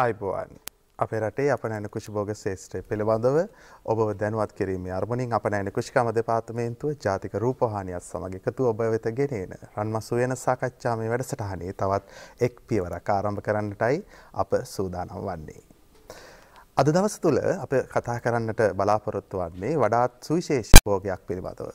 අයිබෝවන් අප රටේ අප නැන කුෂ භෝග ශේෂත්‍රය පිළිබඳව ඔබව දැනුවත් කිරීම අර්මණින් අප නැන කුෂ්කම දෙපාර්තමේන්තුව ජාතික රූපහානියත් සමඟ එකතු ඔබ වෙත ගෙනෙන රන්මසු වෙන සාකච්ඡා මේ වැඩසටහනේ තවත් එක් පියවරක් ආරම්භ කරන්නටයි අප සූදානම් වන්නේ. අද දවස තුළ අප කතා කරන්නට බලාපොරොත්තු වන්නේ වඩාත් සුවිශේෂ භෝගයක් පිළිබඳව.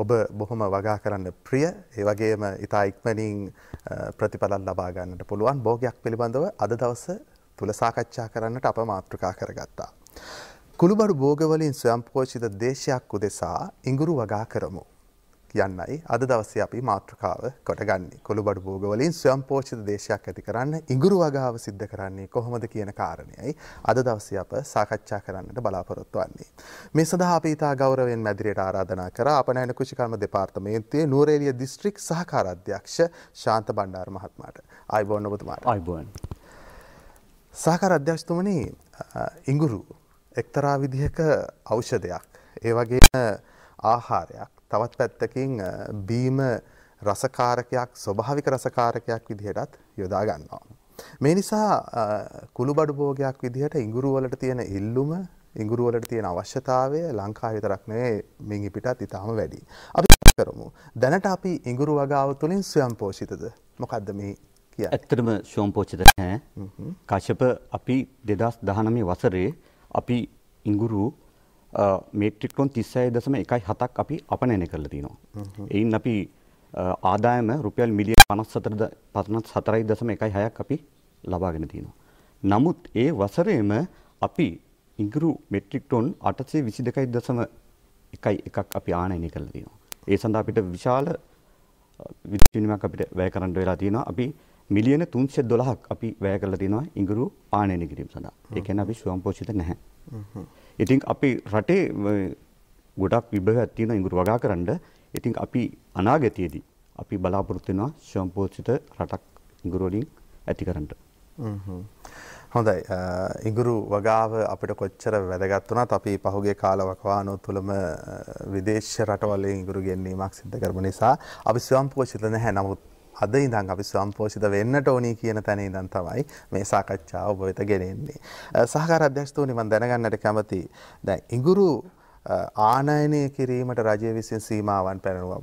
ඔබ බොහොම වගා කරන්න ප්‍රිය ඒ වගේම ඉතා ඉක්මනින් ප්‍රතිඵලල් ලබාගන්නට පුළුවන් භෝගයක් පිළිබඳව අද දවස තුළ සාකච්ඡා කරන්නට අප මාතෘකා කරගත්තා. කුළුබඩු භෝගවලින් ස්වයම්පෝෂිත දේශයක් උදෙසා ඉඟුරු වගා කරමු. යන්නයි අද දවසේ අපි මාතෘකාව කොටගන්නේ කොළුබඩු භෝගවලින් ස්වයම්පෝෂිත දේශයක් ඇති කරන්න ඉඟුරු වගාව සිද්ධ කරන්නේ කොහොමද කියන කාරණයයි අද දවසේ අප සාකච්ඡා කරන්නට බලාපොරොත්තු වෙන්නේ. මේ සඳහා අපි ඊට ගෞරවයෙන් මැදිරියට ආරාධනා කර අපනයන කෘෂිකර්ම දෙපාර්තමේන්තුවේ නුවරඑළිය දිස්ත්‍රික් සහකාර අධ්‍යක්ෂ ශාන්ත බණ්ඩාර මහත්මයාට. ආයුබෝවන් ඔබතුමාට. ආයුබෝවන්. සහකාර අධ්‍යක්ෂතුමනි ඉඟුරු එක්තරා විදිහක ඖෂධයක් ඒ වගේම ආහාරයක් තවත් පැත්තකින් බීම රසකාරකයක් ස්වභාවික රසකාරකයක් විදිහටත් යොදා ගන්නවා. මේ නිසා කුළුබඩු භෝගයක් විදිහට ඉඟුරු වලට තියෙන ඉල්ලුම ඉඟුරු වලට තියෙන අවශ්‍යතාවය ලංකාවේ විතරක් නෙවෙයි මින් පිටත් ඉතාම වැඩි. අපි කරමු. දැනට අපි ඉඟුරු වගාව තුලින් ස්වයංපෝෂිතද? මොකද්ද මේ ඇත්තටම ශෝම්පෝචිත නැහැ. Mm-hmm. කාශ්‍යප අපි 2019 වසරේ අපි ඉඟුරු මේට්‍රික් ටොන් 36.17ක් අපි අපනයනය කරලා තිනවා. Mm-hmm. එයින් අපි ආදායම රුපියල් මිලියන 54ද 54.16ක් අපි ලබාගෙන තිනවා. නමුත් ඒ වසරේම අපි ඉඟුරු මෙට්‍රික් ටොන් 822.1ක් අපි ආනයනය කරලා තිනවා. ඒ සඳහා අපිට විශාල විදුලි අපිට වැය කරන්න වෙලා තියෙනවා. අපි මිලියන 312ක් අපි වැය කරලා තිනවා ඉඟුරු පාලනය කිරීම සඳහා. ඒ කියන්නේ අපි ස්වයංපෝෂිත නැහැ. ඉතින් අපි රටේ ගොඩක් විභවයක් තියෙන ඉඟුරු වගා කරන්න. ඉතින් අපි අනාගතයේදී අපි බලාපොරොත්තු වෙනවා ස්වයංපෝෂිත රටක් ඉඟුරු වලින් ඇති කරන්න. හොඳයි ඉගුරු වගාව අපිට කොච්චර වැදගත් වුණත් අපි පහුගිය කාලවකවානුව තුළම විදේශ රටවලින් ඉගුරු ගෙන්වීමක් සිද්ධ කරපු නිසා අපි ස්වයංපෝෂිත නැහැ නමුත් අද ඉඳන් අපි සම්පෝෂිත වෙන්නට ඕනී කියන තැන ඉඳන් තමයි මේ සාකච්ඡාව ඔබ වෙත ගෙනෙන්නේ. සහකාර අධ්‍යක්ෂතුමනි මම දැනගන්නට කැමතියි. දැන් ඉඟුරු ආනයනය කිරීමට රජය විසින් සීමාවන් පැනනවා.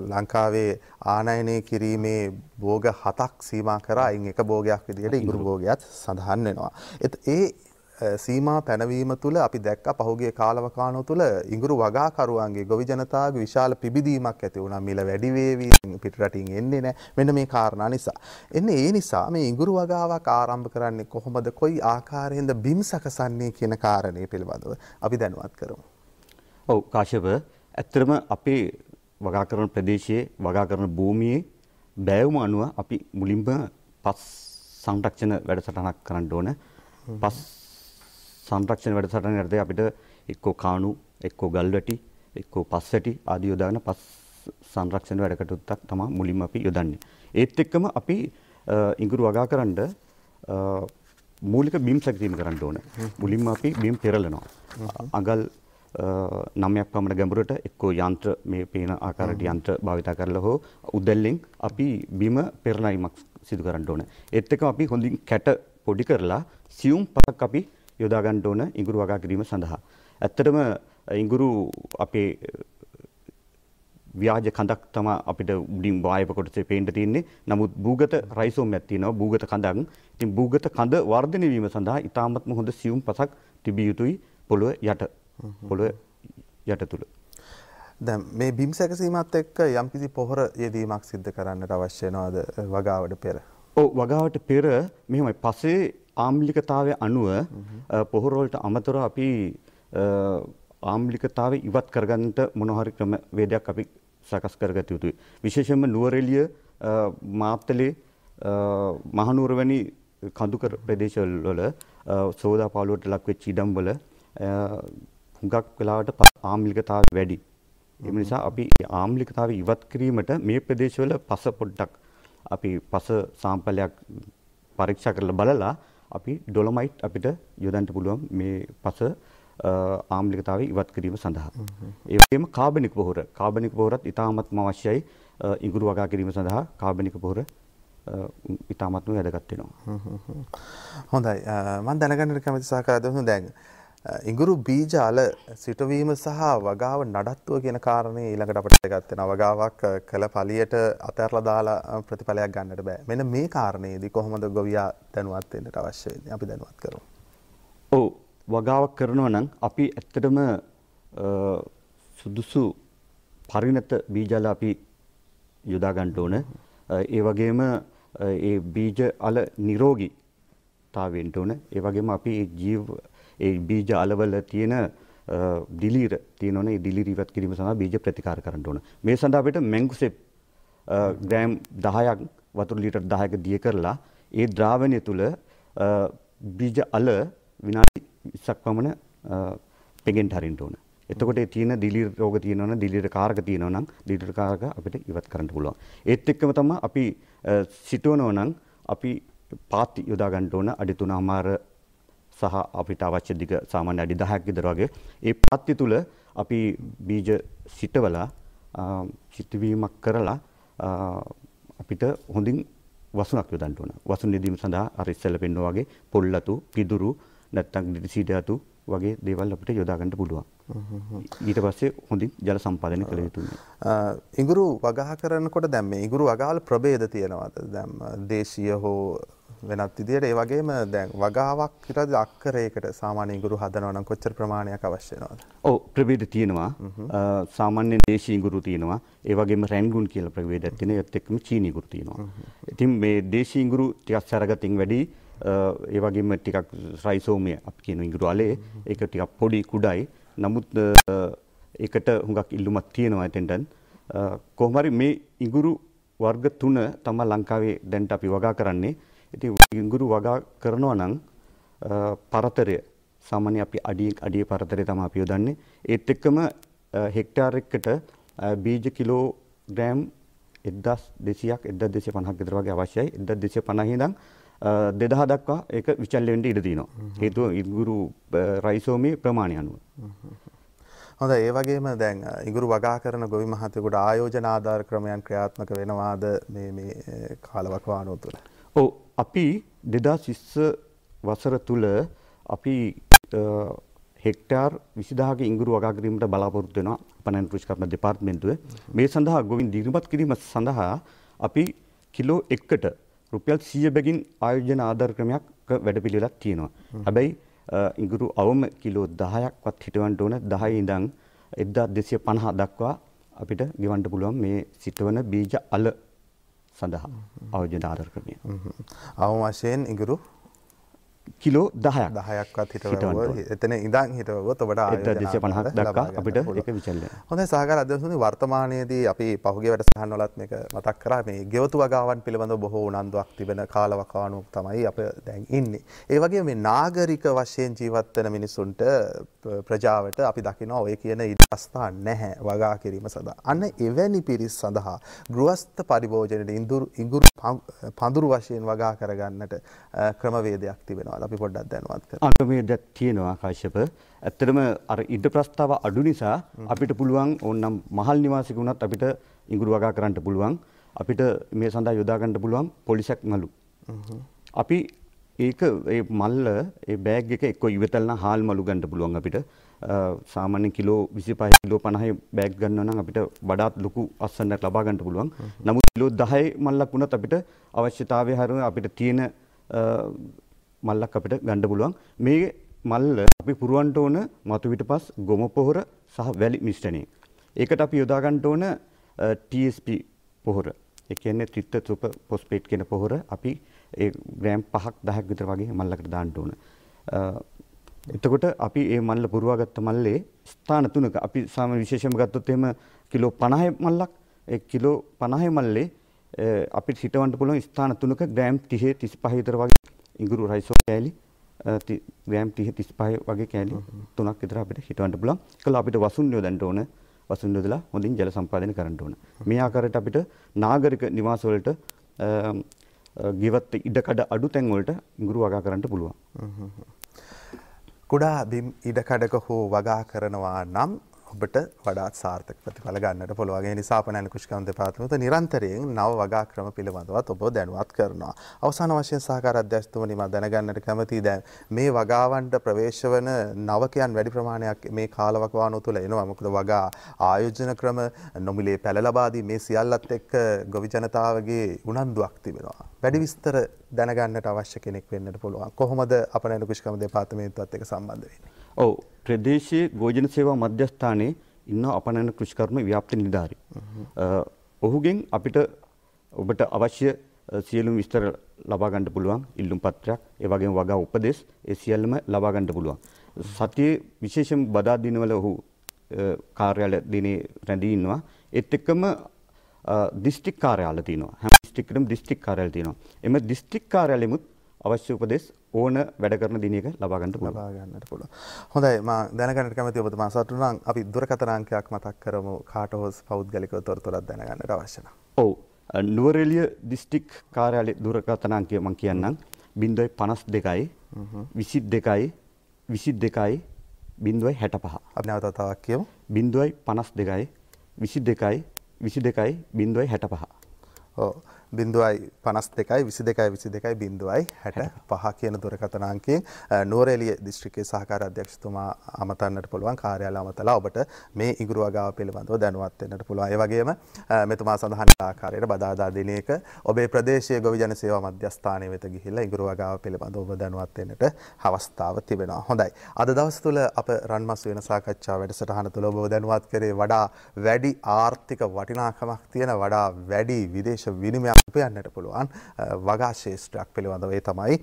ලංකාවේ ආනයනය කිරීමේ බෝග හතක් සීමා කරා අයින් එක බෝගයක් විදිහට ඉඟුරු බෝගයක් සඳහන් වෙනවා. ඒ සීමා පැනවීම තුළ අපි දැක්ක පහුගේ කාලවකානෝ තුළ ඉඟුරු වගාකරුවන්ගේ ගොවි ජනතාවගේ විශාල පිබිදීමක් ඇති වුණා මිල වැඩි වේවි පිටරටින් එන්නේ නැහැ මෙන්න මේ කාරණා නිසා. එන්නේ ඒ නිසා මේ ඉඟුරු වගාවක් ආරම්භ කරන්නේ කොහොමද කොයි ආකාරයෙන්ද බිම් සකසන්නේ කියන කාරණේ පිළිබඳව අපි දැනුවත් කරමු. ඔව් කාශ්‍යප ඇත්තටම අපේ වගාකරන ප්‍රදේශයේ වගාකරන භූමියේ බෑවුම අනුව අපි මුලින්ම පස් සංරක්ෂණ වැඩසටහනක් කරන්න ඕන. පස් සංරක්ෂණ වැඩසටහන යටතේ අපිට එක්කෝ කාණු එක්කෝ ගල්වැටි එක්කෝ පස්සටි ආදී යොදාගෙන පස් සංරක්ෂණ වැඩකටයුත්තක් තමයි මුලින්ම අපි යොදන්නේ. ඒත් එක්කම අපි ඉඟුරු වගාකරනද මූලික බිම් සැකසීම කරන්න ඕන. මුලින්ම අපි බිම් පෙරලනවා. අඟල් නමයක් පමණ ගැඹුරට එක්කෝ යන්ත්‍ර මේ පේන ආකාරයට යන්ත්‍ර භාවිතා කරලා හෝ උදැල්ලෙන් අපි බිම පෙරලීමක් සිදු කරන්න ඕන. ඒත් එක්කම අපි හොඳින් කැට පොඩි කරලා සියුම් පතක් අපි යොදා ගන්න ඕන ඉඟුරු වගා කිරීම සඳහා. ඇත්තටම ඉඟුරු අපේ ව්‍යාජ කඳක් තම අපිට උඩින් වායව කොටසේ පේන්න තියෙන්නේ. නමුත් භූගත රයිසෝමයක් තියෙනවා භූගත කඳක්. ඉතින් භූගත කඳ වර්ධනය වීම සඳහා ඉතාමත්ම හොඳ සියුම් පසක් තිබිය යුතුයි පොළොව යට. පොළොව යට තුල. දැන් මේ බිම් සැකසීමත් එක්ක යම්කිසි පොහොර යෙදීමක් සිද්ධ කරන්නට අවශ්‍ය වෙනවද වගාවට පෙර? ඔව් වගාවට පෙර මෙහෙමයි පසේ ආම්ලිකතාවය අනුව පොහොරවලට අමතර අපි ආම්ලිකතාවය ඉවත් කරගන්නට මොනහරි ක්‍රම වේදයක් අපි සකස් කරගත යුතුයි. විශේෂයෙන්ම නුවරඑළිය මාප්තලේ මහනුවර වැනි කඳුක ප්‍රදේශවල සෝදා පාළුවට ලක්වෙච්ච ඉඩම්වල හුඟක් වෙලාවට ආම්ලිකතාවය වැඩි. එම නිසා අපි ආම්ලිකතාවය ඉවත් කිරීමට මේ ප්‍රදේශවල පස පොඩ්ඩක් අපි පස සාම්පලයක් පරීක්ෂා කරලා බලලා අපි ඩොලොමයිට් අපිට යොදන්ට පුළුවන් මේ පස ආම්ලිකතාව ඉවත් කිරීම සඳහා. ඒ වගේම කාබනික පොහොර. කාබනික පොහොරත් ඉතාමත්ම අවශ්‍යයි ඉඟුරු වගා කිරීම සඳහා කාබනික පොහොර ඉතාමත්ම වැදගත් වෙනවා. හොඳයි. මම දැනගන්නට කැමති සහකාරදවතුන් දැන් ඉඟුරු බීජාල සිටවීම සහ වගාව නඩත්තුව කියන කාරණේ ඊළඟට අපිට ගත්තන වගාවක් කළ පලියට අතහැරලා දාලා ප්‍රතිඵලයක් ගන්නට බෑ. මෙන්න මේ කාරණේදී කොහොමද ගොවියා දැනුවත් වෙන්නට අවශ්‍ය වෙන්නේ? අපි දැනුවත් කරමු. ඔව් වගාවක් කරනවා නම් අපි ඇත්තටම සුදුසු පරිණත බීජාල අපි යොදා ගන්න ඕන. ඒ වගේම ඒ බීජ අල නිරෝගීතාවෙන්ට ඕන. ඒ වගේම අපි ජීව ඒ බීජ අලවල තියෙන ඩිලීර තියෙනවනේ ඒ ඩිලීර ඉවත් කිරීම සඳහා බීජ ප්‍රතිකාර කරන්න ඕන. මේ සඳහා අපිට මැංගුසෙප් ග්‍රෑම් 10ක් වතුර ලීටර් 10ක දිය කරලා ඒ ද්‍රාවණය තුල බීජ අල විනාඩි 20ක් පමණ පෙගෙන්න හරින්න ඕන. එතකොට ඒ තියෙන දිලීර රෝග තියෙනවනම් දිලීර කාරක තියෙනවනම් දිලීර කාරක අපිට ඉවත් කරන්න පුළුවන්. ඒත් එක්කම තමයි අපි සිටවනවනම් අපි පාත් යොදා ගන්න ඕන අඩි 3 අමාර සහ අපිට අවශ්‍ය දිග සාමාන්‍ය අඩි 10ක් විතර වගේ ඒ පත්ති තුල අපි බීජ සිටවලා සිටවීමක් කරලා අපිට හොඳින් වසුනක් යොදන්න ඕන. වසුන් නෙදීම සඳහා අර ඉස්සෙල්ලා පෙන්නා වගේ පොල්ලතු, පිදුරු නැත්තම් ඩිසිඩතු වගේ දේවල් අපිට යොදා ගන්න පුළුවන්. ඊට පස්සේ හොඳින් ජල සම්පාදනය කළ යුතුයි. ඉඟුරු වගහ කරනකොට දැන් මේ ඉඟුරු වගහල් ප්‍රභේද තියෙනවද? දැන් දේශීය හෝ වෙනත් විදියට ඒ වගේම දැන් වගාවක් ඊට අක්කරයකට සාමාන්‍ය ඉඟුරු හදනවා නම් කොච්චර ප්‍රමාණයක් අවශ්‍ය වෙනවද? ඔව් ප්‍රභේද තියෙනවා. සාමාන්‍ය දේශී ඉඟුරු තියෙනවා. ඒ වගේම රැන්ගුන් කියලා ප්‍රභේදයක් තියෙනවා. ඒත් එක්කම චීනි ඉඟුරු තියෙනවා. ඉතින් මේ දේශී ඉඟුරු ටිකක් සරගතින් වැඩි ඒ වගේම ටිකක් රයිසෝමය අපි කියන ඉඟුරු අලේ ඒක ටිකක් පොඩි කුඩයි. නමුත් ඒකට හුඟක් ඉල්ලුමක් තියෙනවා එතෙන්ටන්. කොහොම හරි මේ ඉඟුරු වර්ග තුන තමයි ලංකාවේ දැන්ට අපි වගා කරන්නේ. ඉතින් ගිඟුරු වගා කරනවා නම් පරතරය සාමාන්‍ය අපි අඩිය අඩිය පරතරය තමයි අපි යොදන්නේ. ඒත් එක්කම හෙක්ටාර් එකකට බීජ කිලෝ ග්‍රෑම් 1200ක් 1250ක් විතර වගේ අවශ්‍යයි. 1250 ඉඳන් 2000 දක්වා ඒක විචල්්‍ය වෙන්න ඉඩ තියෙනවා. හේතුව ඉඟුරු රයිසෝමේ ප්‍රමාණය අනුව. හොඳ ඒ වගේම දැන් ඉගුරු වගා කරන ගොවි මහතෙකුට ආයෝජන ආධාර ක්‍රමයන් ක්‍රියාත්මක වෙනවාද මේ මේ කාලවකවානුව තුළ. ඔව් අපි දෙදා සිස්ස වසර තුළ අපි හෙක්ටාර් විසිදාග ඉංගුරු වගාකිරීමට බලාපොරත්තුවෙන පනන් ෘෂ්කරණ දෙපාර්ත්මෙන්න්තුව මේ සඳහා ගොවින් දිරිමත් කිරීම සඳහා අපි කිලෝ එක්කට රුපියල් සිය බැගින් ආයෝජන ආධර් ක්‍රමයක් වැඩ පිළිලක් තියෙනවා. හැබැයි ඉංගුරු අවම කිලෝ දහයක්වත් හිටවන්ට ඕන දහයි ඉඳං එද්දා දෙසිය පණහා දක්වා අපිට ගෙවන්ට පුළුවන් මේ සිටවන බීජ අල සඳහා අවධ්‍ය ධාරකරණය. අවමාශයෙන් ඉගුරු කිලෝ 10ක් 10ක්වත් හිටවුවා එතන ඉඳන් හිටවුවොත් ඔබට ආයෝජන 1250ක් දක්වා අපිට ඒක විචල්ලන හොඳයි සහකාර අධ්‍යක්ෂතුමනි වර්තමානයේදී අපි පහුගිය වැඩසටහන් වලත් මේක මතක් කරා මේ ගෙවතු වගාවන් පිළිබඳව බොහෝ උනන්දුවක් තිබෙන කාලවකවානුවක් තමයි අප දැන් ඉන්නේ ඒ වගේම මේ නාගරික වශයෙන් ජීවත් වෙන මිනිසුන්ට ප්‍රජාවට අපි දකිනවා ඔය කියන ඉඩස්ථාන නැහැ වගා කිරීම සඳහා අන්න එවැනි පිරිස් සඳහා ගෘහස්ත පරිභෝජනයේ ඉඟුරු පඳුරු වශයෙන් වගා කරගන්නට ක්‍රමවේදයක් තිබෙනවා ප්‍රස්ථාවද අපි පොඩ්ඩක් දැනුවත් කරමු. අන්න මේ දැන් තියෙනවා කාශ්‍යප. ඇත්තටම අර ඉඩ ප්‍රස්ථාව අඩු නිසා අපිට පුළුවන් ඕනනම් මහල් නිවාසික වුණත් අපිට ඉඟුරු වගා කරන්න පුළුවන්. අපිට මේ සඳහා යොදා ගන්න පුළුවන් පොලිසක් මලු. අපි ඒක ඒ මල්ල ඒ බෑග් එක එක්ක ඉවතල්න හාල් මලු ගන්න පුළුවන් අපිට. සාමාන්‍ය කිලෝ 25 කිලෝ 50 බෑග් ගන්නවා නම් අපිට වඩාත් ලොකු අස්සන්නක් ලබා ගන්න පුළුවන්. නමුත් කිලෝ 10 මල්ලක් වුණත් අපිට අවශ්‍යතාවය හරින අපිට තියෙන මල්ලක් අපිට ගන්න පුළුවන්. මේ මල්ල අපි පුරවන්න ඕන මතු පිටපස් ගොම පොහොර සහ වැලි මිශ්‍රණය. ඒකට අපි යොදා ගන්න ඕන TSP පොහොර. ඒ කියන්නේ ත්‍රිත්ත සුප ෆොස්ෆේට් කියන පොහොර අපි ඒ ග්‍රෑම් 5ක් 10ක් විතර වගේ මල්ලකට දාන්න ඕන. එතකොට අපි මේ මල්ල පුරවාගත්ත මල්ලේ ස්ථාන තුනක අපි සාම විශේෂයෙන්ම ගත්තොත් එහෙම කිලෝ 50 මල්ලක් ඒ කිලෝ 50 මල්ලේ අපිට හිටවන්න පුළුවන් ස්ථාන තුනක ග්‍රෑම් 30 35 විතර වගේ ඉඟුරු රයිසෝ කෑලි ග්‍රෑම් 30 35 වගේ කෑලි තුනක් විතර අපිට හිටවන්න පුළුවන්. ඒකලා අපිට වසුන් යොදන්න ඕන. වසුන් යොදලා හොඳින් ජල සම්පාදනය කරන්න ඕන. මේ ආකාරයට අපිට නාගරික නිවාස වලට ගෙවත් ඉඩකඩ අඩු තැන් වලට ඉඟුරු වගා කරන්න පුළුවන්. කුඩා බිම් ඉඩකඩක හෝ වගා කරනවා නම් ඔබට වඩාත් සාර්ථක ප්‍රතිඵල ගන්නට පුළුවන්. ඒ නිසා අපනන කුෂ්කම් දෙපාර්තමේන්තුව නිරන්තරයෙන් නව වගා ක්‍රම පිළිබඳවත් ඔබ දැනුවත් කරනවා. අවසාන වශයෙන් සහකාර අධ්‍යක්ෂතුමනි මම දැනගන්නට කැමතියි දැන් මේ වගාවන්ට ප්‍රවේශ වන නවකයන් වැඩි ප්‍රමාණයක් මේ කාලවකවානුව තුළ එනවා. මොකද වගා ආයෝජන ක්‍රම නොමිලේ පැල ලබා දී මේ සියල්ලත් එක්ක ගොවි ජනතාවගේ උනන්දුවක් තිබෙනවා. වැඩි විස්තර දැනගන්නට අවශ්‍ය කෙනෙක් වෙන්නට පුළුවන්. කොහොමද අපනන කුෂ්කම් දෙපාර්තමේන්තුවත් එක්ක සම්බන්ධ වෙන්නේ? ඔව් ප්‍රදේශීය ගෝජන සේවා මධ්‍යස්ථානයේ ඉන්න අපනන කෘෂිකර්ම ව්‍යාප්ති නිලධාරී. ඔහුගෙන් අපිට ඔබට අවශ්‍ය සියලුම විස්තර ලබා ගන්න පුළුවන් ඉල්ලුම් පත්‍රයක් ඒ වගේම වගා උපදෙස් ඒ සියල්ලම ලබා ගන්න පුළුවන්. සතියේ විශේෂම බදා දිනවල ඔහු කාර්යාලය දිනේ රැඳී ඉන්නවා. ඒත් එක්කම දිස්ත්‍රික් කාර්යාල තියෙනවා. හැම දිස්ත්‍රික්කෙම දිස්ත්‍රික් කාර්යාල තියෙනවා. එම දිස්ත්‍රික් කාර්යාලෙමුත් අවශ්‍ය උපදෙස් ඕන වැඩ කරන දිනයක ලබා ගන්න පුළුවන්. ලබා ගන්නට පුළුවන්. හොඳයි මම දැනගන්නට කැමතියි ඔබතුමා සතුටු නම් අපි දුරකථන අංකයක් මතක් කරමු කාට හෝ පෞද්ගලිකව තොරතුරක් දැනගන්නට අවශ්‍ය නම්. ඔව්. නුවරඑළිය දිස්ත්‍රික් කාර්යාලය දුරකථන අංකය මම කියන්නම්. 0.52යි 22යි 22යි 0.65. අපි නැවත තවක් කියමු. 0.52යි 22යි 22යි 0.65. ඔව්. බිඳුවයි පනස් දෙකයි විසි දෙකයි විසි දෙකයි බිඳුවයි හැට පහ කියන දුරකතනාංකින් නෝරෙලිය දිස්ත්‍රිකේ සහකාර අධ්‍යක්ෂතුමා අමතන්නට පුළුවන් කාර්යාල අමතලා ඔබට මේ ඉගුරු වගාව පිළිබඳව දැනුවත්වෙන්නට පුළුවන් ඒ වගේම මෙතුමා සඳහන් ආකාරයට බදාදා දිනයක ඔබේ ප්‍රදේශයේ ගොවි ජන සේවා මධ්‍යස්ථානය වෙත ගිහිල්ලා ඉගුරු වගාව පිළිබඳව ඔබ දැනුවත් වෙන්නට අවස්ථාව තිබෙනවා හොඳයි අද දවස් තුළ අප රන්මස් වෙන සාකච්ඡා වැඩසටහන තුළ ඔබ දැනුවත් කරේ වඩා වැඩි ආර්ථික වටිනාකමක් තියෙන වඩා වැඩි විදේශ විනිමයක් උපයන්නට පුළුවන් වගාශේෂ්ත්‍රයක් පිළිබඳවේ තමයි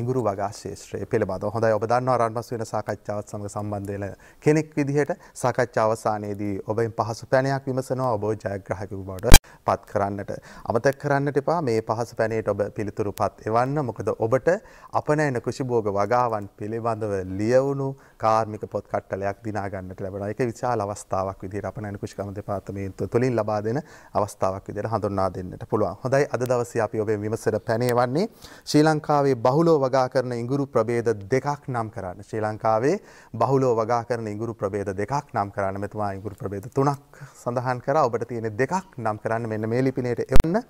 ඉංගුරු වගාශේෂත්‍රය පිළිබඳව හොඳයි ඔබදන්න අරන්මස් වෙන සාකච්ඡාවත් සමඟ සම්බන්ධයන කෙනෙක් විදිහට සාකච්ඡාවසානයේදී ඔබයින් පහසු පැනයක් විමසනවා ඔබෝ ජයග්‍රහකිු බවට පත් කරන්නට අමත කරන්නට එපා මේ පහස පැනයට ඔබ පිළිතුරු පත් එවන්න මොකද ඔබට අපනෑන කෘෂිභෝග වගාවන් පිළිබඳව ලියවුණු කාර්මික පොත් කට්ටලයක් දිනා ගන්නට ලැබෙනවා. ඒක විශාල අවස්ථාවක් විදිහට අප නනුකුෂ්කම දෙපාර්තමේන්තුව තුලින් ලබා දෙන අවස්ථාවක් විදිහට හඳුන්වා දෙන්නට පුළුවන්. හොඳයි අද දවසේ අපි ඔබේ විමසන පැනේවන්නේ ශ්‍රී ලංකාවේ බහුලව වගා කරන ඉඟුරු ප්‍රභේද දෙකක් නම් කරන්න. ශ්‍රී ලංකාවේ බහුලව වගා කරන ඉඟුරු ප්‍රභේද දෙකක් නම් කරන්න. මෙතුමා ඉඟුරු ප්‍රභේද තුනක් සඳහන් කරා. ඔබට තියෙන දෙකක් නම් කරන්න. මෙන්න මේ ලිපිනයට එවන්න.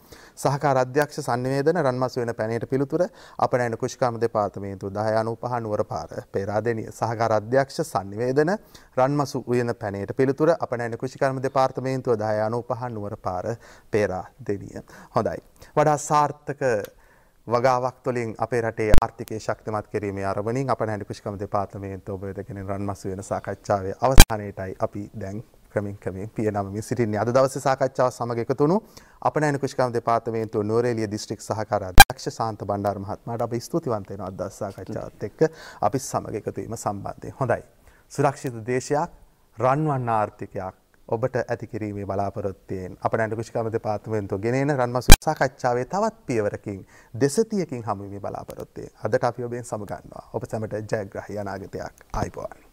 සහකාර අධ්‍යක්ෂ සම්නිවේදන රන්මස් වෙන පැනේට පිළිතුර අප නනුකුෂ්කම දෙපාර්තමේන්තුව 10 95 නුවර පාර පෙරාදෙණිය සහකාර අධ්‍යක්ෂ සංනිවේදන රන්මසු උයන පැනයට පිළිතුර අප නැන කෘෂිකර්ම දෙපාර්තමේන්තුව දායානු පහන් නුවර පාර පේරා දෙවිය. හොඳයි. වඩා සාර්ථක වගාවක් තුළින් අපේ රටේ ආර්ථිකය ශක්තිමත් කිරීම අරවනින් අප නැඩි කෘෂිකම දෙපාර්තමේන්තුව ඔබ වෙතගෙන රන්මසු වෙන සාකච්ඡාවේ අවසානයටයි අපි දැන් ක්‍රමින් ක්‍රමින් පිය නමමින් සිටින්නේ අද දවසේ සාකච්ඡාව සමග එකතුණු අපනයන කුෂ්කම් දෙපාර්තමේන්තුව නුවරඑළිය දිස්ත්‍රික් සහකාර අධ්‍යක්ෂ ශාන්ත බණ්ඩාර මහත්මයාට අපි ස්තුතිවන්ත වෙනවා අද දවසේ සාකච්ඡාවත් එක්ක අපි සමග එකතු වීම සම්බන්ධයෙන්. හොඳයි. සුරක්ෂිත දේශයක් රන්වන් ආර්ථිකයක් ඔබට ඇති කිරීමේ බලාපොරොත්තුයෙන් අපනයන කුෂ්කම් දෙපාර්තමේන්තුව ගෙනෙන රන්මසු සාකච්ඡාවේ තවත් පියවරකින් දෙසතියකින් හමු වීමේ බලාපොරොත්තුවෙන් අදට අපි ඔබෙන් සමුගන්නවා. ඔබ සැමට ජයග්‍රහී අනාගතයක් ආයිබෝවන්.